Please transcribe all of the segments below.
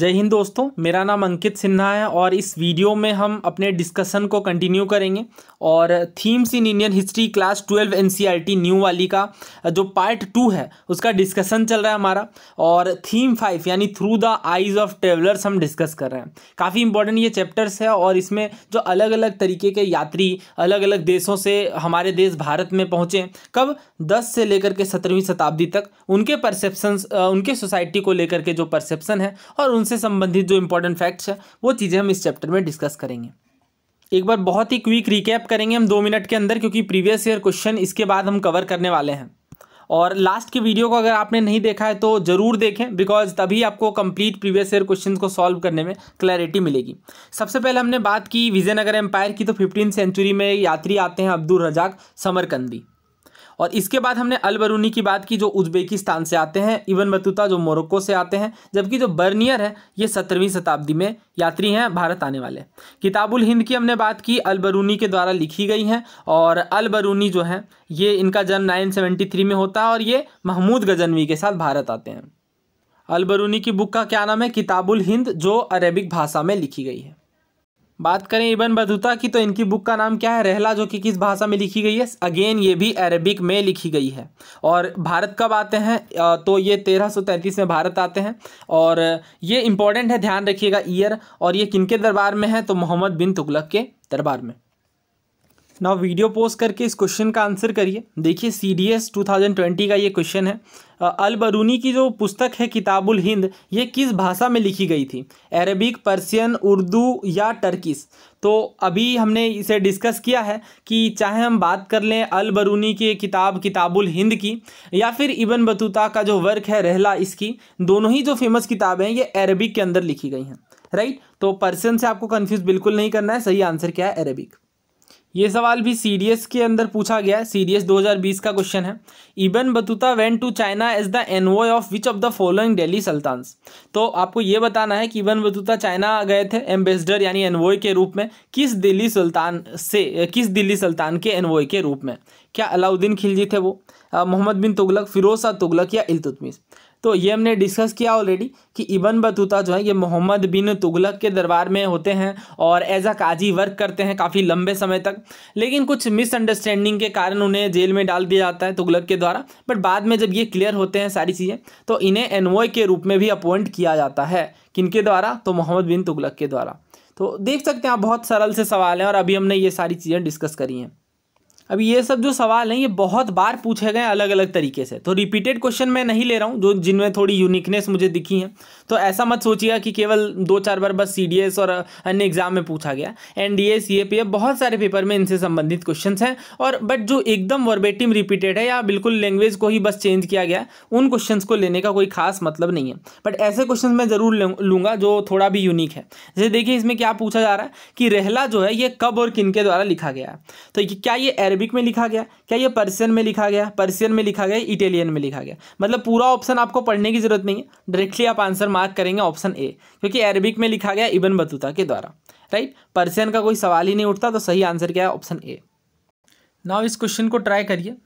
जय हिंद दोस्तों मेरा नाम अंकित सिन्हा है और इस वीडियो में हम अपने डिस्कशन को कंटिन्यू करेंगे और themes in Indian history class twelve NCERT new वाली का जो पार्ट टू है उसका डिस्कशन चल रहा है हमारा और थीम फाइव यानी through the eyes of travellers हम डिस्कस कर रहे हैं काफ़ी इंपॉर्टेंट ये चैप्टर्स है और इसमें जो अलग अलग तरीके के यात्री अलग अलग देशों से हमारे देश भारत में पहुँचे कब दस से लेकर के सत्रहवीं शताब्दी तक उनके परसेप्शन उनके सोसाइटी को लेकर के जो परसेप्सन है और उनसे संबंधित जो इंपॉर्टेंट फैक्ट्स हैं वो चीज़ें हम इस चैप्टर में डिस्कस करेंगे एक बार बहुत ही क्विक रिकैप करेंगे हम दो मिनट के अंदर क्योंकि प्रीवियस ईयर क्वेश्चन इसके बाद हम कवर करने वाले हैं और लास्ट के वीडियो को अगर आपने नहीं देखा है तो ज़रूर देखें बिकॉज तभी आपको कंप्लीट प्रीवियस ईयर क्वेश्चंस को सॉल्व करने में क्लैरिटी मिलेगी सबसे पहले हमने बात की विजयनगर एम्पायर की तो फिफ्टीन सेंचुरी में यात्री आते हैं अब्दुल रजाक समरकंदी और इसके बाद हमने अलबरूनी की बात की जो उज्बेकिस्तान से आते हैं इवन बतूता जो मोरक्को से आते हैं जबकि जो बर्नियर है ये सत्रहवीं शताब्दी में यात्री हैं भारत आने वाले किताबुल हिंद की हमने बात की अलबरूनी के द्वारा लिखी गई हैं और अलबरूनी जो हैं ये इनका जन्म नाइन में होता है और ये महमूद गजनवी के साथ भारत आते हैं अलबरूनी की बुक का क्या नाम है किताबुल हिंद जो अरेबिक भाषा में लिखी गई है बात करें इबन बतूता की तो इनकी बुक का नाम क्या है रहला जो कि किस भाषा में लिखी गई है अगेन ये भी अरबिक में लिखी गई है और भारत कब आते हैं तो ये तेरह में भारत आते हैं और ये इंपॉर्टेंट है ध्यान रखिएगा ईयर और ये किन के दरबार में है तो मोहम्मद बिन तुगलक के दरबार में नाउ वीडियो पोस्ट करके इस क्वेश्चन का आंसर करिए देखिए C D S two thousand twenty का ये क्वेश्चन है अल बरूनी की जो पुस्तक है किताबुल हिंद ये किस भाषा में लिखी गई थी अरबिक पर्सियन उर्दू या टर्किस तो अभी हमने इसे डिस्कस किया है कि चाहे हम बात कर लें अल बरूनी की किताब किताबुल हिंद की या फिर इबन बतूता का जो वर्क है रहला इसकी दोनों ही जो फेमस किताबें हैं ये अरबिक के अंदर लिखी गई हैं राइट तो पर्सियन से आपको कन्फ्यूज़ बिल्कुल नहीं करना है सही आंसर क्या है अरबिक ये सवाल भी सी के अंदर पूछा गया है सी 2020 का क्वेश्चन है Ibn Battuta went to China as the envoy of which of the following Delhi sultan तो आपको ये बताना है कि इबन बतूता चाइना गए थे एम्बेसडर यानी एनवॉय के रूप में किस दिल्ली सुल्तान से किस दिल्ली सुल्तान के एनवॉय के रूप में क्या अलाउद्दीन खिलजी थे वो मोहम्मद बिन तुगलक फिरोज तुगलक या इलतुतमिस तो ये हमने डिस्कस किया ऑलरेडी कि इबन बतूता जो है ये मोहम्मद बिन तुगलक के दरबार में होते हैं और एज अ काजी वर्क करते हैं काफ़ी लंबे समय तक लेकिन कुछ मिसअंडरस्टैंडिंग के कारण उन्हें जेल में डाल दिया जाता है तुगलक के द्वारा बट बाद में जब ये क्लियर होते हैं सारी चीज़ें तो इन्हें एनवॉय के रूप में भी अपॉइंट किया जाता है किन द्वारा तो मोहम्मद बिन तुगलक के द्वारा तो देख सकते हैं आप बहुत सरल से सवाल हैं और अभी हमने ये सारी चीज़ें डिस्कस करी हैं अब ये सब जो सवाल हैं ये बहुत बार पूछे गए अलग अलग तरीके से तो रिपीटेड क्वेश्चन मैं नहीं ले रहा हूँ जो जिनमें थोड़ी यूनिकनेस मुझे दिखी है तो ऐसा मत सोचिएगा कि केवल दो चार बार बस सी और अन्य एग्जाम में पूछा गया एन डी ए बहुत सारे पेपर में इनसे संबंधित क्वेश्चन हैं और बट जो एकदम वर्बेटिम रिपीटेड है या बिल्कुल लैंग्वेज को ही बस चेंज किया गया उन क्वेश्चन को लेने का कोई खास मतलब नहीं है बट ऐसे क्वेश्चन मैं ज़रूर लूँगा जो थोड़ा भी यूनिक है जैसे देखिए इसमें क्या पूछा जा रहा है कि रहला जो है ये कब और किन के द्वारा लिखा गया है तो क्या ये अरबी अरेबिक में लिखा गया क्या ये पर्सियन में लिखा गया पर्सियन में लिखा गया इटालियन में लिखा गया मतलब पूरा ऑप्शन आपको पढ़ने की जरूरत नहीं है डायरेक्टली आप आंसर मार्क करेंगे ऑप्शन ए क्योंकि अरेबिक में लिखा गया इबन बतूता के द्वारा राइट पर्सियन का कोई सवाल ही नहीं उठता तो सही आंसर क्या है ऑप्शन ए नाउ इस क्वेश्चन को ट्राई करिए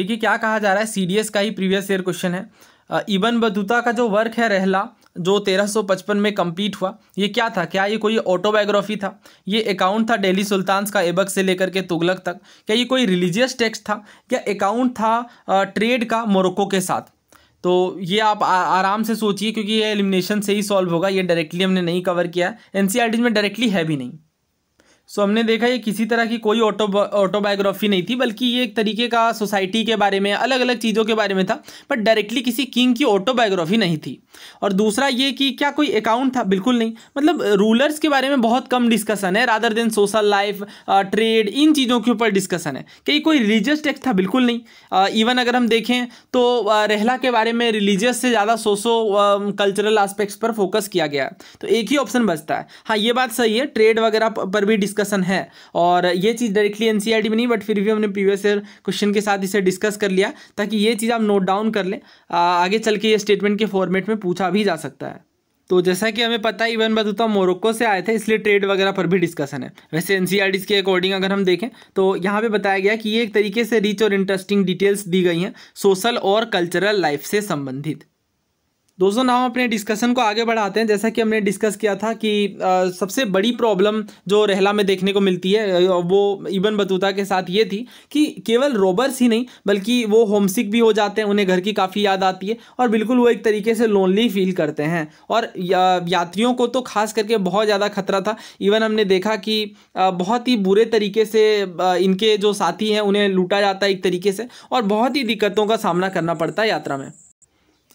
देखिए क्या कहा जा रहा है सी का ही प्रीवियस ईयर क्वेश्चन है इबन बतूता का जो वर्क है रहला जो 1355 में कंप्लीट हुआ ये क्या था क्या ये कोई ऑटोबायोग्राफी था ये अकाउंट था डेली सुल्तान का एबक से लेकर के तुगलक तक क्या ये कोई रिलीजियस टेक्स्ट था क्या अकाउंट था ट्रेड का मोरक्को के साथ तो ये आप आ, आराम से सोचिए क्योंकि ये एलिमिनेशन से ही सॉल्व होगा ये डायरेक्टली हमने नहीं कवर किया है एन में डायरेक्टली है भी नहीं सो so, हमने देखा ये किसी तरह की कोई ऑटो ऑटोबायोग्राफी नहीं थी बल्कि ये एक तरीके का सोसाइटी के बारे में अलग अलग चीज़ों के बारे में था बट डायरेक्टली किसी किंग की ऑटोबायोग्राफी नहीं थी और दूसरा ये कि क्या कोई अकाउंट था बिल्कुल नहीं मतलब रूलर्स के बारे में बहुत कम डिस्कशन है rather than social life trade इन चीज़ों के ऊपर डिस्कशन है कहीं कोई रिलीजियस टेक्स्ट था बिल्कुल नहीं इवन अगर हम देखें तो रहला के बारे में रिलीजियस से ज़्यादा सोशो कल्चरल आस्पेक्ट्स पर फोकस किया गया तो एक ही ऑप्शन बचता है हाँ ये बात सही है ट्रेड वगैरह पर भी डिस्कस डिस्कशन है और ये चीज़ डायरेक्टली एन e में नहीं बट फिर भी हमने प्रीवियस ईयर क्वेश्चन के साथ इसे डिस्कस कर लिया ताकि ये चीज़ आप नोट डाउन कर लें आगे चल के ये स्टेटमेंट के फॉर्मेट में पूछा भी जा सकता है तो जैसा कि हमें पता है इवन बतूता मोरक्को से आए थे इसलिए ट्रेड वगैरह पर भी डिस्कशन है वैसे एन e के अकॉर्डिंग अगर हम देखें तो यहाँ पे बताया गया कि ये एक तरीके से रिच और इंटरेस्टिंग डिटेल्स दी गई हैं सोशल और कल्चरल लाइफ से संबंधित दोस्तों नाम अपने डिस्कशन को आगे बढ़ाते हैं जैसा कि हमने डिस्कस किया था कि आ, सबसे बड़ी प्रॉब्लम जो रहला में देखने को मिलती है वो इवन बतूता के साथ ये थी कि केवल रोबर्स ही नहीं बल्कि वो होमसिक भी हो जाते हैं उन्हें घर की काफ़ी याद आती है और बिल्कुल वो एक तरीके से लोनली फील करते हैं और या, यात्रियों को तो खास करके बहुत ज़्यादा खतरा था इवन हमने देखा कि आ, बहुत ही बुरे तरीके से आ, इनके जो साथी हैं उन्हें लूटा जाता है एक तरीके से और बहुत ही दिक्कतों का सामना करना पड़ता है यात्रा में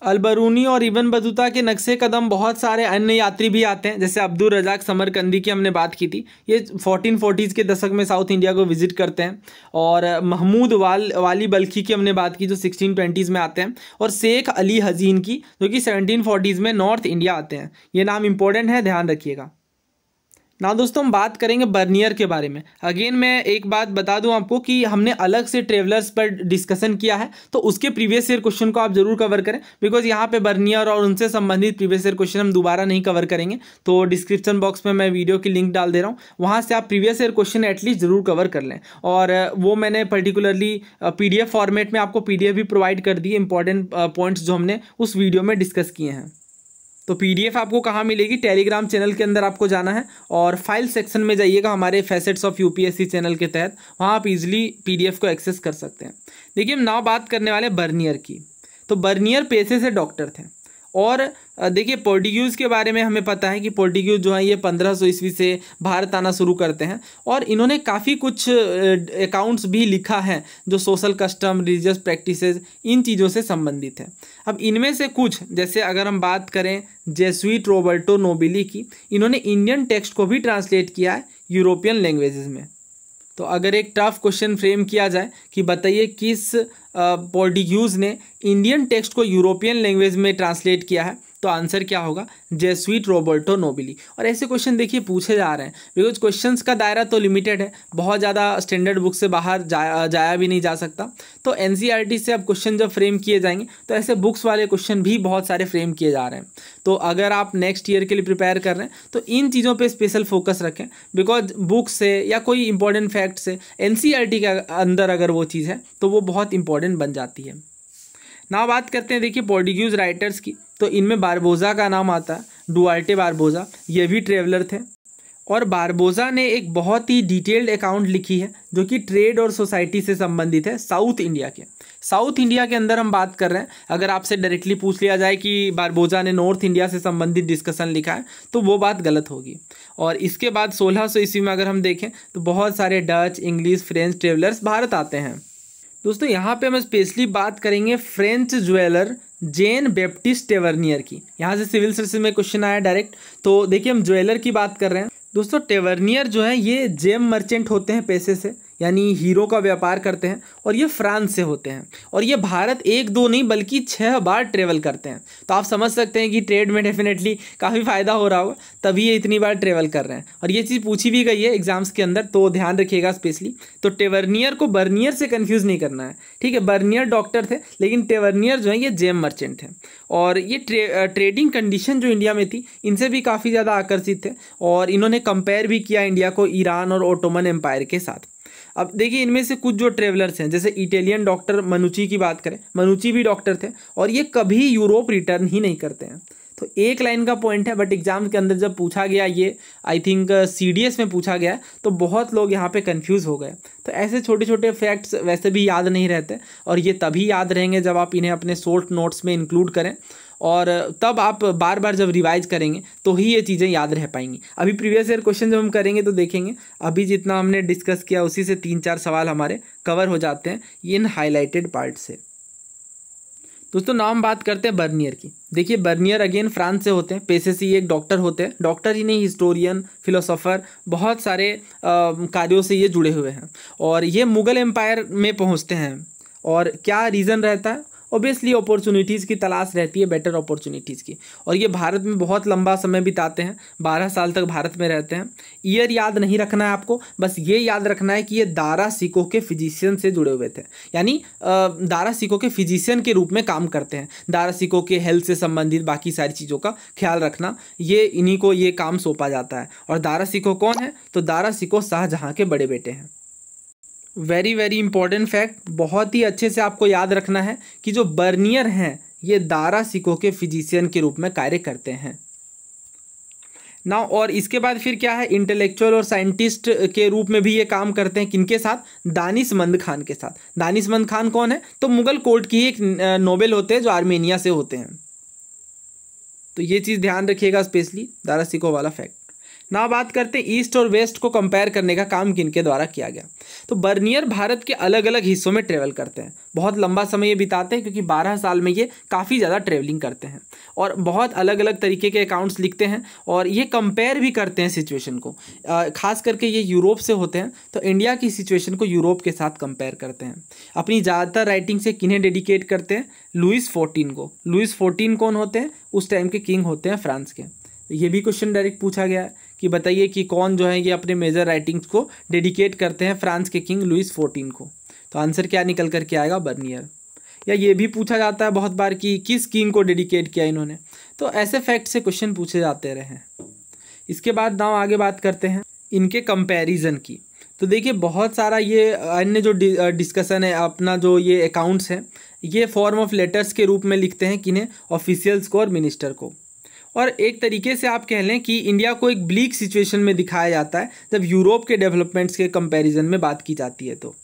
अलबरूनी और इवन बतूता के नक्शे कदम बहुत सारे अन्य यात्री भी आते हैं जैसे अब्दुल रजाक समरकंदी की हमने बात की थी ये फोर्टीन फोर्टीज़ के दशक में साउथ इंडिया को विजिट करते हैं और महमूद वाल वाली बल्खी की हमने बात की जो सिक्सटीन ट्वेंटीज़ में आते हैं और शेख अली हजीन की जो कि सेवनटीन में नॉर्थ इंडिया आते हैं ये नाम इंपॉर्टेंट है ध्यान रखिएगा ना दोस्तों हम बात करेंगे बर्नियर के बारे में अगेन मैं एक बात बता दूं आपको कि हमने अलग से ट्रेवलर्स पर डिस्कशन किया है तो उसके प्रीवियस ईयर क्वेश्चन को आप जरूर कवर करें बिकॉज यहाँ पे बर्नियर और उनसे संबंधित प्रीवियस ईयर क्वेश्चन हम दोबारा नहीं कवर करेंगे तो डिस्क्रिप्शन बॉक्स में मैं वीडियो की लिंक डाल दे रहा हूँ वहाँ से आप प्रीवियस ईयर क्वेश्चन एटलीस्ट जरूर कवर कर लें और वो मैंने पर्टिकुलरली पी फॉर्मेट में आपको पी भी प्रोवाइड कर दी इंपॉर्टेंट पॉइंट्स जो हमने उस वीडियो में डिस्कस किए हैं तो पीडीएफ आपको कहाँ मिलेगी टेलीग्राम चैनल के अंदर आपको जाना है और फाइल सेक्शन में जाइएगा हमारे फैसेट्स ऑफ यूपीएससी चैनल के तहत वहाँ आप इजीली पीडीएफ को एक्सेस कर सकते हैं देखिए हम नाव बात करने वाले बर्नियर की तो बर्नियर पेशे से डॉक्टर थे और देखिए पोर्टिग्यूज़ के बारे में हमें पता है कि पोर्टिग्यूज़ जो है ये पंद्रह सौ ईस्वी से भारत आना शुरू करते हैं और इन्होंने काफ़ी कुछ अकाउंट्स भी लिखा है जो सोशल कस्टम रिलीजियस प्रैक्टिस इन चीज़ों से संबंधित है अब इनमें से कुछ जैसे अगर हम बात करें जेसुइट रोबर्टो नोबिली की इन्होंने इंडियन टेक्स्ट को भी ट्रांसलेट किया है यूरोपियन लैंग्वेजेस में तो अगर एक टफ क्वेश्चन फ्रेम किया जाए कि बताइए किस पोर्टिग्यूज़ ने इंडियन टेक्स्ट को यूरोपियन लैंग्वेज में ट्रांसलेट किया है तो आंसर क्या होगा जेसुइट रोबर्टो नोबिली और ऐसे क्वेश्चन देखिए पूछे जा रहे हैं बिकॉज क्वेश्चन का दायरा तो लिमिटेड है बहुत ज़्यादा स्टैंडर्ड बुक से बाहर जाया जाया भी नहीं जा सकता तो एन e से अब क्वेश्चन जब फ्रेम किए जाएंगे तो ऐसे बुक्स वाले क्वेश्चन भी बहुत सारे फ्रेम किए जा रहे हैं तो अगर आप नेक्स्ट ईयर के लिए प्रिपेयर कर रहे हैं तो इन चीज़ों पर स्पेशल फोकस रखें बिकॉज बुक्स से या कोई इंपॉर्टेंट फैक्ट से एन e के अंदर अगर वो चीज़ है तो वो बहुत इंपॉर्टेंट बन जाती है ना बात करते हैं देखिए पोर्टिग्यूज राइटर्स की तो इनमें बारबोज़ा का नाम आता है डुआल्टे बारबोज़ा ये भी ट्रेवलर थे और बारबोज़ा ने एक बहुत ही डिटेल्ड अकाउंट लिखी है जो कि ट्रेड और सोसाइटी से संबंधित है साउथ इंडिया के साउथ इंडिया के अंदर हम बात कर रहे हैं अगर आपसे डायरेक्टली पूछ लिया जाए कि बारबोजा ने नॉर्थ इंडिया से संबंधित डिस्कशन लिखा है तो वो बात गलत होगी और इसके बाद सोलह ईस्वी में अगर हम देखें तो बहुत सारे Dutch English French travellers Bharat आते हैं दोस्तों यहाँ पे हम स्पेशली बात करेंगे French jeweller Jean Baptiste Tavernier की यहाँ से सिविल सर्विस में क्वेश्चन आया डायरेक्ट तो देखिए हम ज्वेलर की बात कर रहे हैं दोस्तों टेवर्नियर जो है ये जेम मर्चेंट होते हैं पैसे से यानी हीरो का व्यापार करते हैं और ये फ्रांस से होते हैं और ये भारत एक दो नहीं बल्कि छः बार ट्रेवल करते हैं तो आप समझ सकते हैं कि ट्रेड में डेफिनेटली काफ़ी फ़ायदा हो रहा होगा तभी ये इतनी बार ट्रेवल कर रहे हैं और ये चीज़ पूछी भी गई है एग्जाम्स के अंदर तो ध्यान रखिएगा स्पेशली तो टेवर्नियर को बर्नियर से कन्फ्यूज़ नहीं करना है ठीक है बर्नियर डॉक्टर थे लेकिन टेवर्नियर जो है ये जेम मर्चेंट थे और ये ट्रे, ट्रेडिंग कंडीशन जो इंडिया में थी इनसे भी काफ़ी ज़्यादा आकर्षित थे और इन्होंने कंपेयर भी किया इंडिया को ईरान और ओटोमन एम्पायर के साथ अब देखिए इनमें से कुछ जो ट्रेवलर्स हैं जैसे इटालियन डॉक्टर मनुची की बात करें मनुची भी डॉक्टर थे और ये कभी यूरोप रिटर्न ही नहीं करते हैं तो एक लाइन का पॉइंट है बट एग्जाम के अंदर जब पूछा गया ये आई थिंक सी में पूछा गया तो बहुत लोग यहाँ पे कंफ्यूज हो गए तो ऐसे छोटे छोटे फैक्ट्स वैसे भी याद नहीं रहते और ये तभी याद रहेंगे जब आप इन्हें अपने शॉर्ट नोट्स में इंक्लूड करें और तब आप बार बार जब रिवाइज करेंगे तो ही ये चीज़ें याद रह पाएंगी अभी प्रीवियस ईयर क्वेश्चन जब हम करेंगे तो देखेंगे अभी जितना हमने डिस्कस किया उसी से तीन चार सवाल हमारे कवर हो जाते हैं इन हाईलाइटेड पार्ट से दोस्तों नाम हम बात करते हैं बर्नियर की देखिए बर्नियर अगेन फ्रांस से होते हैं पेशे से ही एक डॉक्टर होते हैं डॉक्टर ही नहीं हिस्टोरियन फिलोसोफर बहुत सारे कार्यों से ये जुड़े हुए हैं और ये मुग़ल एम्पायर में पहुँचते हैं और क्या रीज़न रहता है ओबियसली अपॉर्चुनिटीज़ की तलाश रहती है बेटर अपॉर्चुनिटीज़ की और ये भारत में बहुत लंबा समय बिताते हैं बारह साल तक भारत में रहते हैं ईयर याद नहीं रखना है आपको बस ये याद रखना है कि ये दारा सिको के फिजिशियन से जुड़े हुए थे यानी दारा सिको के फिजिशियन के रूप में काम करते हैं दारा सिको के हेल्थ से संबंधित बाकी सारी चीज़ों का ख्याल रखना ये इन्हीं को ये काम सौंपा जाता है और दारा सिको कौन है तो दारा सिको शाहजहाँ के बड़े बेटे हैं वेरी वेरी इंपॉर्टेंट फैक्ट बहुत ही अच्छे से आपको याद रखना है कि जो बर्नियर हैं ये दारा सिको के फिजिशियन के रूप में कार्य करते हैं ना और इसके बाद फिर क्या है इंटेलेक्चुअल और साइंटिस्ट के रूप में भी ये काम करते हैं किनके साथ दानिशमंद खान के साथ दानिशमंद खान कौन है तो मुगल कोर्ट की एक नोबेल होते हैं जो आर्मेनिया से होते हैं तो ये चीज़ ध्यान रखिएगा स्पेशली दारा सिको वाला फैक्ट ना बात करते ईस्ट और वेस्ट को कंपेयर करने का काम किन के द्वारा किया गया तो बर्नियर भारत के अलग अलग हिस्सों में ट्रेवल करते हैं बहुत लंबा समय ये बिताते हैं क्योंकि बारह साल में ये काफ़ी ज़्यादा ट्रेवलिंग करते हैं और बहुत अलग अलग तरीके के अकाउंट्स लिखते हैं और ये कंपेयर भी करते हैं सिचुएशन को खास करके ये यूरोप से होते हैं तो इंडिया की सिचुएशन को यूरोप के साथ कंपेयर करते हैं अपनी ज़्यादातर राइटिंग से किन्हें डेडिकेट करते हैं लुइस फोर्टीन को लुइस फोर्टीन कौन होते हैं उस टाइम के किंग होते हैं फ्रांस के ये भी क्वेश्चन डायरेक्ट पूछा गया है कि बताइए कि कौन जो है ये अपने मेजर राइटिंग्स को डेडिकेट करते हैं फ्रांस के किंग लुइस फोर्टीन को तो आंसर क्या निकल करके आएगा बर्नियर या ये भी पूछा जाता है बहुत बार कि किस किंग को डेडिकेट किया इन्होंने तो ऐसे फैक्ट से क्वेश्चन पूछे जाते रहे इसके बाद नाव आगे बात करते हैं इनके कंपेरिजन की तो देखिए बहुत सारा ये अन्य जो डिस्कशन है अपना जो ये अकाउंट्स हैं ये फॉर्म ऑफ लेटर्स के रूप में लिखते हैं किन्हें ऑफिशियल्स को और मिनिस्टर को और एक तरीके से आप कह लें कि इंडिया को एक ब्लीक सिचुएशन में दिखाया जाता है जब यूरोप के डेवलपमेंट्स के कंपैरिजन में बात की जाती है तो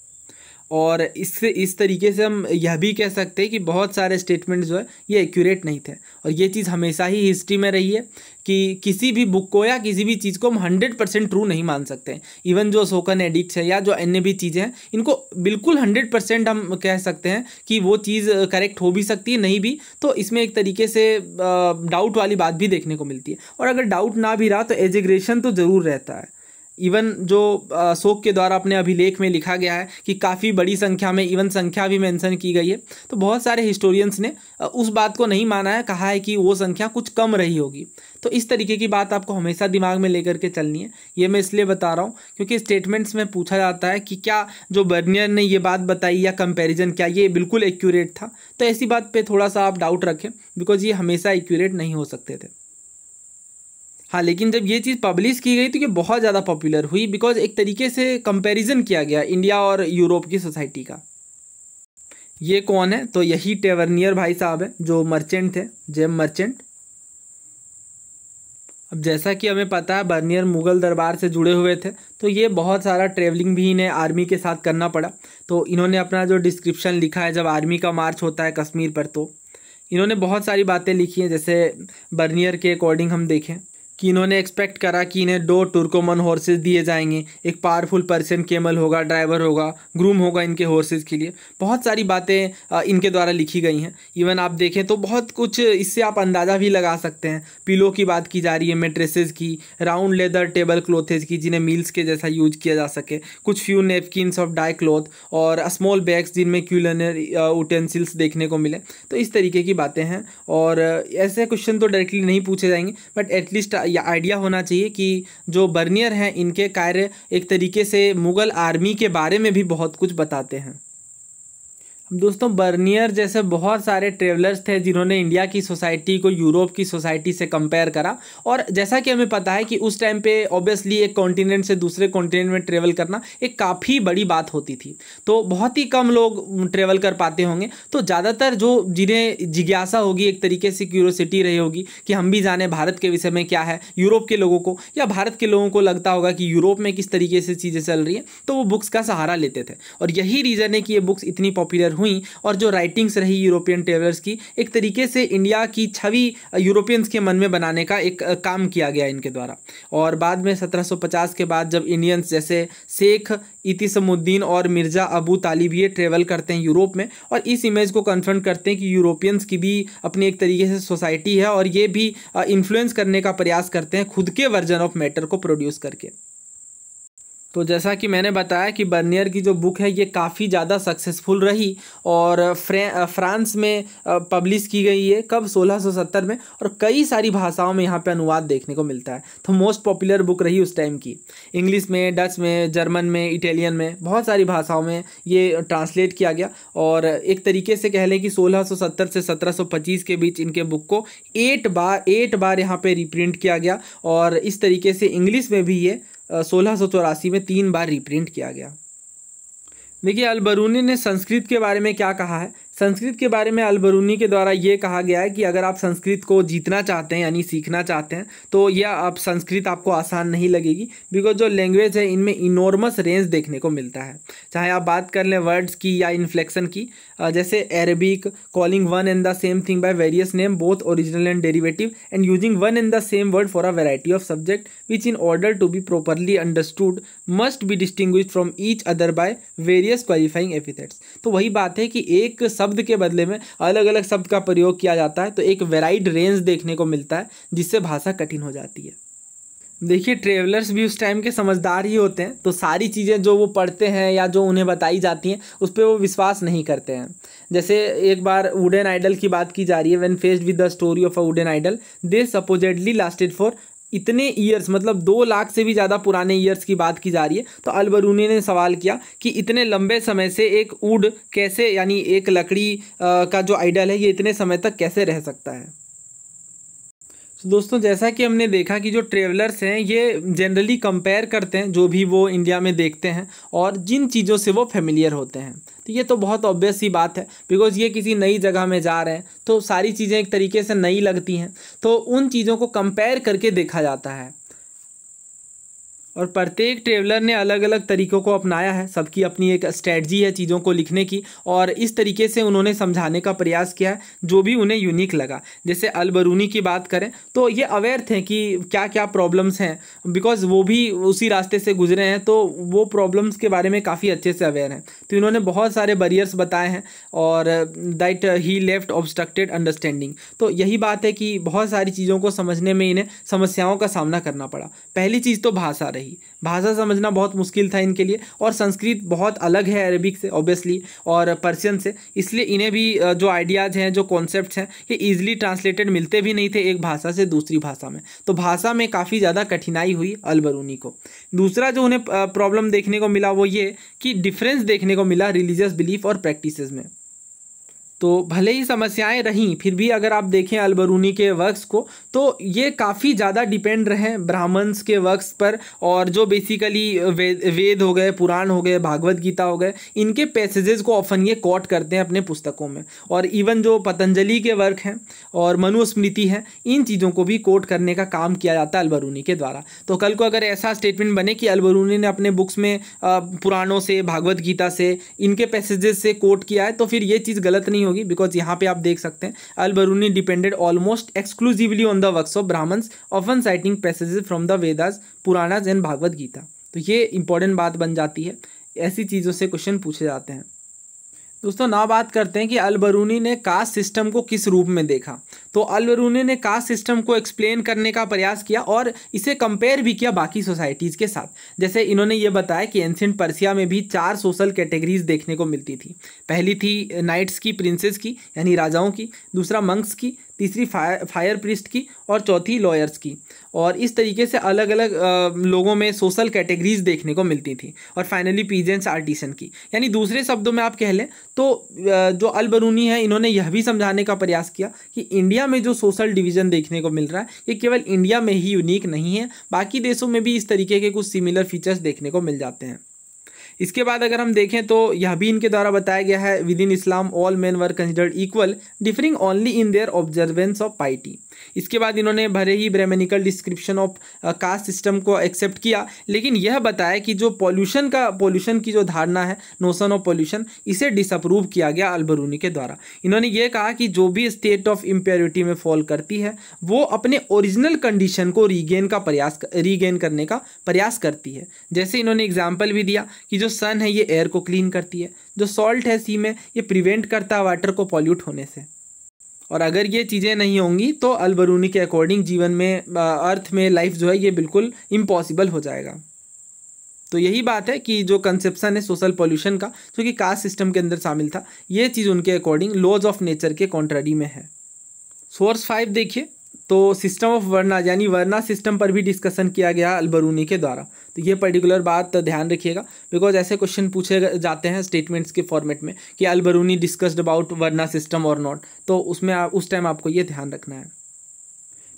और इससे इस तरीके से हम यह भी कह सकते हैं कि बहुत सारे स्टेटमेंट जो है ये एक्यूरेट नहीं थे और ये चीज़ हमेशा ही हिस्ट्री में रही है कि किसी भी बुक को या किसी भी चीज़ को हम हंड्रेड परसेंट ट्रू नहीं मान सकते हैं इवन जो सोकन एडिक्ट है या जो अन्य भी चीज़ें हैं इनको बिल्कुल हंड्रेड परसेंट हम कह सकते हैं कि वो चीज़ करेक्ट हो भी सकती है नहीं भी तो इसमें एक तरीके से डाउट वाली बात भी देखने को मिलती है और अगर डाउट ना भी रहा तो एजिग्रेशन तो ज़रूर रहता है इवन जो शोक के द्वारा अपने अभिलेख में लिखा गया है कि काफ़ी बड़ी संख्या में इवन संख्या भी मेंशन की गई है तो बहुत सारे हिस्टोरियंस ने उस बात को नहीं माना है कहा है कि वो संख्या कुछ कम रही होगी तो इस तरीके की बात आपको हमेशा दिमाग में लेकर के चलनी है ये मैं इसलिए बता रहा हूँ क्योंकि स्टेटमेंट्स में पूछा जाता है कि क्या जो बर्नियर ने ये बात बताई या कंपेरिजन क्या ये बिल्कुल एक्यूरेट था तो ऐसी बात पर थोड़ा सा आप डाउट रखें बिकॉज ये हमेशा एक्यूरेट नहीं हो सकते थे हाँ लेकिन जब ये चीज़ पब्लिश की गई तो ये बहुत ज़्यादा पॉपुलर हुई बिकॉज एक तरीके से कंपैरिजन किया गया इंडिया और यूरोप की सोसाइटी का ये कौन है तो यही टेवर्नियर भाई साहब है जो मर्चेंट थे जेम मर्चेंट अब जैसा कि हमें पता है बर्नियर मुगल दरबार से जुड़े हुए थे तो ये बहुत सारा ट्रेवलिंग भी इन्हें आर्मी के साथ करना पड़ा तो इन्होंने अपना जो डिस्क्रिप्शन लिखा है जब आर्मी का मार्च होता है कश्मीर पर तो इन्होंने बहुत सारी बातें लिखी हैं जैसे बर्नियर के अकॉर्डिंग हम देखें कि इन्होंने एक्सपेक्ट करा कि इन्हें दो टुर्कोमन हॉर्सेज दिए जाएंगे एक पावरफुल पर्सन केमल होगा ड्राइवर होगा ग्रूम होगा इनके हॉर्सेज के लिए बहुत सारी बातें इनके द्वारा लिखी गई हैं इवन आप देखें तो बहुत कुछ इससे आप अंदाज़ा भी लगा सकते हैं पिलो की बात की जा रही है मेट्रेसेज की राउंड लेदर टेबल क्लोथेज की जिन्हें मील्स के जैसा यूज किया जा सके कुछ few napkins of dyed cloth और स्मॉल बैग्स जिनमें क्यूलनर उटेंसिल्स देखने को मिले तो इस तरीके की बातें हैं और ऐसे क्वेश्चन तो डायरेक्टली नहीं पूछे जाएंगे बट एटलीस्ट आइडिया होना चाहिए कि जो बर्नियर हैं इनके कार्य एक तरीके से मुग़ल आर्मी के बारे में भी बहुत कुछ बताते हैं दोस्तों बर्नियर जैसे बहुत सारे ट्रेवलर्स थे जिन्होंने इंडिया की सोसाइटी को यूरोप की सोसाइटी से कंपेयर करा और जैसा कि हमें पता है कि उस टाइम पे ऑब्वियसली एक कॉन्टिनेंट से दूसरे कॉन्टिनेंट में ट्रेवल करना एक काफ़ी बड़ी बात होती थी तो बहुत ही कम लोग ट्रेवल कर पाते होंगे तो ज़्यादातर जो जिन्हें जिज्ञासा होगी एक तरीके से क्यूरोसिटी रही होगी कि हम भी जाने भारत के विषय में क्या है यूरोप के लोगों को या भारत के लोगों को लगता होगा कि यूरोप में किस तरीके से चीज़ें चल रही हैं तो वो बुक्स का सहारा लेते थे और यही रीज़न है कि ये बुक्स इतनी पॉपुलर हुई हुई और जो राइटिंग्स रही यूरोपियन ट्रेवलर्स की एक तरीके से इंडिया की छवि यूरोपियंस के मन में बनाने का एक काम किया गया इनके द्वारा और बाद में 1750 के बाद जब इंडियंस जैसे शेख इतिसमुद्दीन और मिर्ज़ा अबू तालिब ये ट्रेवल करते हैं यूरोप में और इस इमेज को कन्फ्रंट करते हैं कि यूरोपियंस की भी अपनी एक तरीके से सोसाइटी है और ये भी इन्फ्लुएंस करने का प्रयास करते हैं खुद के वर्जन ऑफ मैटर को प्रोड्यूस करके तो जैसा कि मैंने बताया कि बर्नियर की जो बुक है ये काफ़ी ज़्यादा सक्सेसफुल रही और फ्रांस में पब्लिश की गई है कब 1670 में और कई सारी भाषाओं में यहाँ पे अनुवाद देखने को मिलता है तो मोस्ट पॉपुलर बुक रही उस टाइम की इंग्लिश में डच में जर्मन में इटालियन में बहुत सारी भाषाओं में ये ट्रांसलेट किया गया और एक तरीके से कह लें कि सोलह से सत्रह के बीच इनके बुक को एट बार एट बार यहाँ पर रिप्रिंट किया गया और इस तरीके से इंग्लिश में भी ये सोलह में तीन बार रिप्रिंट किया गया देखिए अलबरूनी ने संस्कृत के बारे में क्या कहा है संस्कृत के बारे में अलबरूनी के द्वारा ये कहा गया है कि अगर आप संस्कृत को जीतना चाहते हैं यानी सीखना चाहते हैं तो यह आप संस्कृत आपको आसान नहीं लगेगी बिकॉज जो लैंग्वेज है इनमें इनॉर्मस रेंज देखने को मिलता है चाहे आप बात कर लें वर्ड्स की या इन्फ्लेक्शन की जैसे Arabic calling one and the same thing by various name both original and derivative and using one and the same word for a variety of subject which in order to be properly understood must be distinguish from each other by various qualifying epithets तो वही बात है कि एक शब्द के बदले में अलग अलग शब्द का प्रयोग किया जाता है तो एक वेराइड रेंज देखने को मिलता है जिससे भाषा कठिन हो जाती है देखिए ट्रेवलर्स भी उस टाइम के समझदार ही होते हैं तो सारी चीज़ें जो वो पढ़ते हैं या जो उन्हें बताई जाती हैं उस पर वो विश्वास नहीं करते हैं जैसे एक बार वुडन आइडल की बात की जा रही है when faced with the story of a wooden idol they supposedly lasted for इतने ईयर्स मतलब दो लाख से भी ज़्यादा पुराने ईयर्स की बात की जा रही है तो अलबरूनी ने सवाल किया कि इतने लंबे समय से एक ऊड कैसे यानी एक लकड़ी का जो आइडल है ये इतने समय तक कैसे रह सकता है तो दोस्तों जैसा कि हमने देखा कि जो ट्रेवलर्स हैं ये जनरली कंपेयर करते हैं जो भी वो इंडिया में देखते हैं और जिन चीज़ों से वो फेमिलियर होते हैं तो ये तो बहुत ऑब्वियस ही बात है बिकॉज ये किसी नई जगह में जा रहे हैं तो सारी चीज़ें एक तरीके से नई लगती हैं तो उन चीज़ों को कंपेयर करके देखा जाता है और प्रत्येक ट्रेवलर ने अलग अलग तरीक़ों को अपनाया है सबकी अपनी एक स्ट्रेटजी है चीज़ों को लिखने की और इस तरीके से उन्होंने समझाने का प्रयास किया है जो भी उन्हें यूनिक लगा जैसे अलबरूनी की बात करें तो ये अवेयर थे कि क्या क्या प्रॉब्लम्स हैं बिकॉज वो भी उसी रास्ते से गुजरे हैं तो वो प्रॉब्लम्स के बारे में काफ़ी अच्छे से अवेयर हैं तो इन्होंने बहुत सारे बरियर्स बताए हैं और that he left obstructed understanding तो यही बात है कि बहुत सारी चीज़ों को समझने में इन्हें समस्याओं का सामना करना पड़ा पहली चीज़ तो भाषा रही भाषा समझना बहुत मुश्किल था इनके लिए और संस्कृत बहुत अलग है अरबिक से ऑब्वियसली और पर्शियन से इसलिए इन्हें भी जो आइडियाज़ हैं जो कॉन्सेप्ट हैं ये ईजिली ट्रांसलेटेड मिलते भी नहीं थे एक भाषा से दूसरी भाषा में तो भाषा में काफ़ी ज़्यादा कठिनाई हुई अलबरूनी को दूसरा जो उन्हें प्रॉब्लम देखने को मिला वो ये कि डिफरेंस देखने को मिला रिलीजियस बिलीफ और प्रैक्टिस में तो भले ही समस्याएं रहीं फिर भी अगर आप देखें अलबरूनी के वर्क्स को तो ये काफ़ी ज़्यादा डिपेंड रहे ब्राह्मण्स के वर्क्स पर और जो बेसिकली वेद वेद हो गए पुराण हो गए भागवत गीता हो गए इनके पैसेजेस को ऑफन ये कॉट करते हैं अपने पुस्तकों में और इवन जो पतंजलि के वर्क हैं और मनुस्मृति है इन चीज़ों को भी कोट करने का काम किया जाता है अलबरूनी के द्वारा तो कल को अगर ऐसा स्टेटमेंट बने कि अलबरूनी ने अपने बुक्स में पुराणों से भागवत गीता से इनके पैसेजेस से कोट किया है तो फिर ये चीज़ गलत नहीं होगी बिकॉज यहाँ पे आप देख सकते हैं Al Biruni depended almost exclusively on the works of Brahmans often citing passages from the Vedas Puranas and Bhagavad Gita तो ये इंपॉर्टेंट बात बन जाती है ऐसी चीज़ों से क्वेश्चन पूछे जाते हैं दोस्तों ना बात करते हैं कि अलबरूनी ने कास्ट सिस्टम को किस रूप में देखा तो अलबरूनी ने कास्ट सिस्टम को एक्सप्लेन करने का प्रयास किया और इसे कंपेयर भी किया बाकी सोसाइटीज़ के साथ जैसे इन्होंने ये बताया कि एंशेंट पर्सिया में भी चार सोशल कैटेगरीज देखने को मिलती थी पहली थी नाइट्स की प्रिंसेस की यानी राजाओं की दूसरा मंक्स की तीसरी फायर फायर प्रिस्ट की और चौथी लॉयर्स की और इस तरीके से अलग अलग लोगों में सोशल कैटेगरीज देखने को मिलती थी और फाइनली पीजेंस आर्टिसन की यानी दूसरे शब्दों में आप कह लें तो जो अलबरूनी है इन्होंने यह भी समझाने का प्रयास किया कि इंडिया में जो सोशल डिवीज़न देखने को मिल रहा है ये केवल इंडिया में ही यूनिक नहीं है बाकी देशों में भी इस तरीके के कुछ सिमिलर फीचर्स देखने को मिल जाते हैं इसके बाद अगर हम देखें तो यह भी इनके द्वारा बताया गया है with in Islam all men were considered equal differing only in their observance of piety इसके बाद इन्होंने भरे ही Brahmanical description of caste system को एक्सेप्ट किया लेकिन यह बताया कि जो पॉल्यूशन का पॉल्यूशन की जो धारणा है नोशन ऑफ पॉल्यूशन इसे डिसअप्रूव किया गया अलबरूनी के द्वारा इन्होंने ये कहा कि जो भी स्टेट ऑफ इम्प्योरिटी में फॉल करती है वो अपने ओरिजिनल कंडीशन को रीगेन का प्रयास रीगेन करने का प्रयास करती है जैसे इन्होंने एग्जाम्पल भी दिया कि जो सन है ये एयर को क्लीन करती है जो सॉल्ट है सी में ये प्रिवेंट करता है वाटर को पॉल्यूट होने से और अगर ये चीज़ें नहीं होंगी तो अलबरूनी के अकॉर्डिंग जीवन में अर्थ में लाइफ जो है ये बिल्कुल इम्पॉसिबल हो जाएगा तो यही बात है कि जो कंसेप्सन है सोशल पॉल्यूशन का जो कि कास्ट सिस्टम के अंदर शामिल था ये चीज़ उनके अकॉर्डिंग लॉज ऑफ नेचर के कॉन्ट्रेडी में है सोर्स फाइव देखिए तो सिस्टम ऑफ वर्ना यानी वर्ना सिस्टम पर भी डिस्कशन किया गया अलबरूनी के द्वारा तो ये पर्टिकुलर बात ध्यान रखिएगा बिकॉज ऐसे क्वेश्चन पूछे जाते हैं स्टेटमेंट्स के फॉर्मेट में कि Al Biruni discussed about varna system और नॉट तो उसमें उस टाइम आपको ये ध्यान रखना है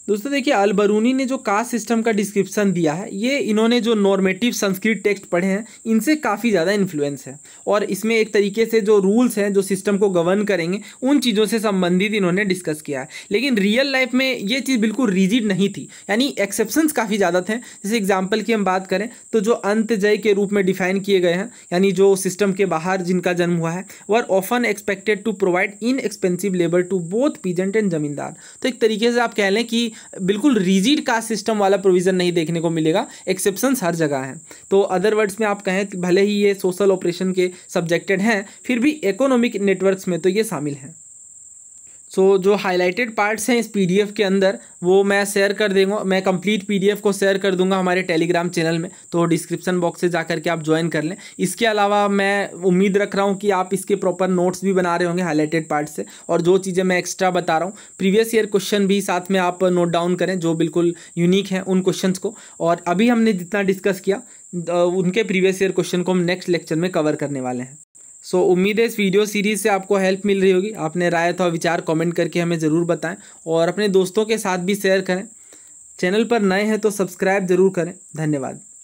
दोस्तों देखिए अलबरूनी ने जो कास्ट सिस्टम का डिस्क्रिप्शन दिया है ये इन्होंने जो नॉर्मेटिव संस्कृत टेक्स्ट पढ़े हैं इनसे काफ़ी ज़्यादा इन्फ्लुएंस है और इसमें एक तरीके से जो रूल्स हैं जो सिस्टम को गवर्न करेंगे उन चीज़ों से संबंधित इन्होंने डिस्कस किया है लेकिन रियल लाइफ में ये चीज़ बिल्कुल रिजिड नहीं थी यानी एक्सेप्शंस काफ़ी ज़्यादा थे जैसे एग्जाम्पल की हम बात करें तो जो अंत के रूप में डिफाइन किए गए हैं यानी जो सिस्टम के बाहर जिनका जन्म हुआ है were often expected to provide inexpensive labour to both peasant and zamindar तो एक तरीके से आप कह लें कि बिल्कुल रिजिड कास्ट सिस्टम वाला प्रोविज़न नहीं देखने को मिलेगा एक्सेप्शन हर जगह हैं तो अदर वर्ड्स में आप कहें भले ही ये सोशल ऑपरेशन के सब्जेक्टेड हैं फिर भी इकोनॉमिक नेटवर्क्स में तो ये शामिल हैं सो so, जो हाइलाइटेड पार्ट्स हैं इस पीडीएफ के अंदर वो मैं शेयर कर देंगे मैं कंप्लीट पीडीएफ को शेयर कर दूंगा हमारे टेलीग्राम चैनल में तो डिस्क्रिप्शन बॉक्स से जा के आप ज्वाइन कर लें इसके अलावा मैं उम्मीद रख रहा हूँ कि आप इसके प्रॉपर नोट्स भी बना रहे होंगे हाईलाइटेड पार्ट से और जो चीज़ें मैं एक्स्ट्रा बता रहा हूँ प्रीवियस ईयर क्वेश्चन भी साथ में आप नोट डाउन करें जो बिल्कुल यूनिक हैं उन क्वेश्चन को और अभी हमने जितना डिस्कस किया उनके प्रीवियस ईयर क्वेश्चन को हम नेक्स्ट लेक्चर में कवर करने वाले हैं सो so, उम्मीद है इस वीडियो सीरीज़ से आपको हेल्प मिल रही होगी आपने राय अथवा विचार कमेंट करके हमें ज़रूर बताएं और अपने दोस्तों के साथ भी शेयर करें चैनल पर नए हैं तो सब्सक्राइब ज़रूर करें धन्यवाद